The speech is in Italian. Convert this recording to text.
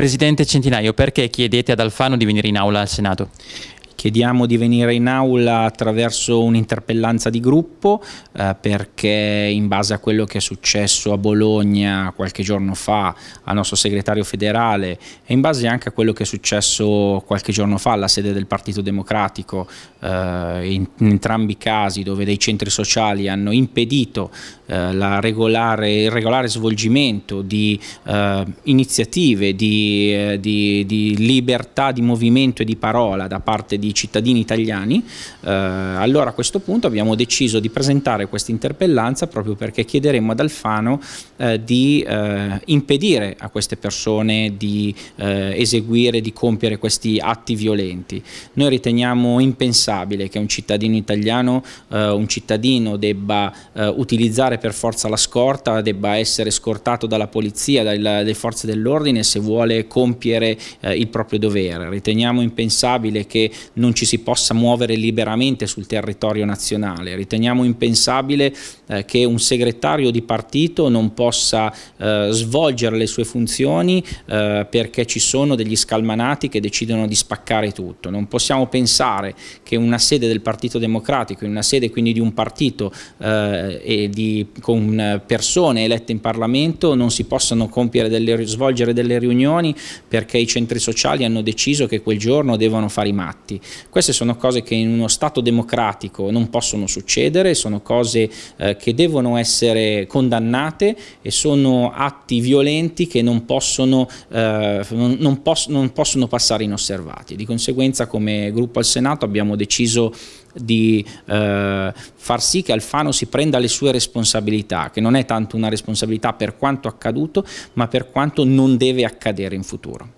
Presidente Centinaio, perché chiedete ad Alfano di venire in aula al Senato? Chiediamo di venire in aula attraverso un'interpellanza di gruppo eh, perché in base a quello che è successo a Bologna qualche giorno fa al nostro segretario federale e in base anche a quello che è successo qualche giorno fa alla sede del Partito Democratico, eh, in, in, entrambi i casi dove dei centri sociali hanno impedito eh, regolare, il regolare svolgimento di eh, iniziative, di, eh, di, di libertà di movimento e di parola da parte di cittadini italiani, eh, allora a questo punto abbiamo deciso di presentare questa interpellanza proprio perché chiederemo ad Alfano eh, di eh, impedire a queste persone di eh, eseguire, di compiere questi atti violenti. Noi riteniamo impensabile che un cittadino italiano, eh, un cittadino debba utilizzare per forza la scorta, debba essere scortato dalla polizia, dalle forze dell'ordine se vuole compiere il proprio dovere. Riteniamo impensabile che non ci si possa muovere liberamente sul territorio nazionale. Riteniamo impensabile eh, che un segretario di partito non possa eh, svolgere le sue funzioni eh, perché ci sono degli scalmanati che decidono di spaccare tutto. Non possiamo pensare che una sede del Partito Democratico, in una sede quindi di un partito eh, e di, con eh, persone elette in Parlamento non si possano delle, svolgere delle riunioni perché i centri sociali hanno deciso che quel giorno devono fare i matti. Queste sono cose che in uno Stato democratico non possono succedere, sono cose eh, che devono essere condannate e sono atti violenti che non possono, eh, non, poss non possono passare inosservati. Di conseguenza come gruppo al Senato abbiamo deciso di eh, far sì che Alfano si prenda le sue responsabilità, che non è tanto una responsabilità per quanto accaduto, ma per quanto non deve accadere in futuro.